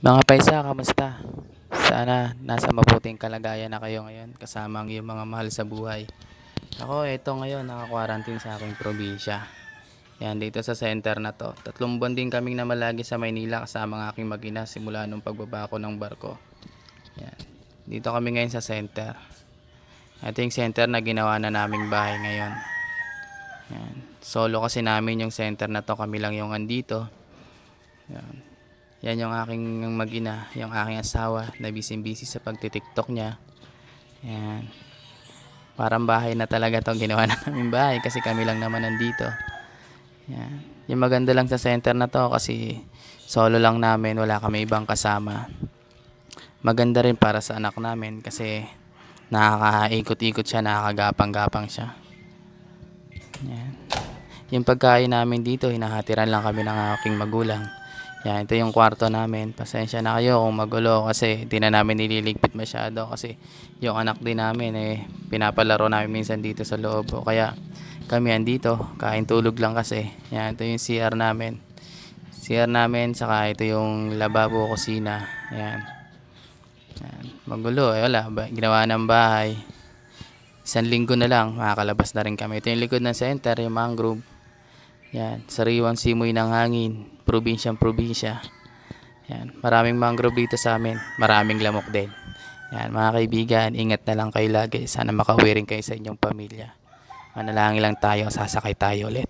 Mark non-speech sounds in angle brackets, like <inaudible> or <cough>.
Mga paisa, kamusta? Sana nasa mabuting kalagayan na kayo ngayon kasama ang iyong mga mahal sa buhay. Ako, ito ngayon naka-quarantine sa aking probinsya. Yan, dito sa center na to. Tatlong buwan din kaming namalagi sa Maynila kasama ang aking magina simula nung pagbaba ko ng barko. Yan. Dito kami ngayon sa center. Ito yung center na ginawa na naming bahay ngayon. Yan. Solo kasi namin yung center na to. Kami lang yung andito yan yung aking magina, yung aking asawa na busy-busy sa pagtitiktok niya. Yan. Parang bahay na talaga to ginawa <laughs> na namin bahay kasi kami lang naman nandito. Yan. Yung maganda lang sa center na to kasi solo lang namin, wala kami ibang kasama. Maganda rin para sa anak namin kasi nakakaikot-ikot siya, nakakagapang-gapang siya. Yan. Yung pagkain namin dito, hinahatiran lang kami ng aking magulang. Yan, ito yung kwarto namin. Pasensya na kayo kung magulo kasi hindi na namin nililigpit masyado kasi yung anak din namin eh pinapalaro namin minsan dito sa loob. O kaya kami andito, kain tulog lang kasi. Yan, ito yung CR namin. CR namin, saka ito yung lababo, kusina. Yan. Yan. Magulo, eh wala. Ginawa ng bahay. Isang linggo na lang, makakalabas na rin kami. Ito yung likod ng center, yung mangrove. Yan, sariwang simoy ng hangin, probinsyang-probinsya. Yan, maraming mangrove dito sa amin, maraming lamok din. Yan, mga kaibigan, ingat na lang lang kayo kayo Sana sa inyong pamilya. Manalangin tayo, tayo sasakay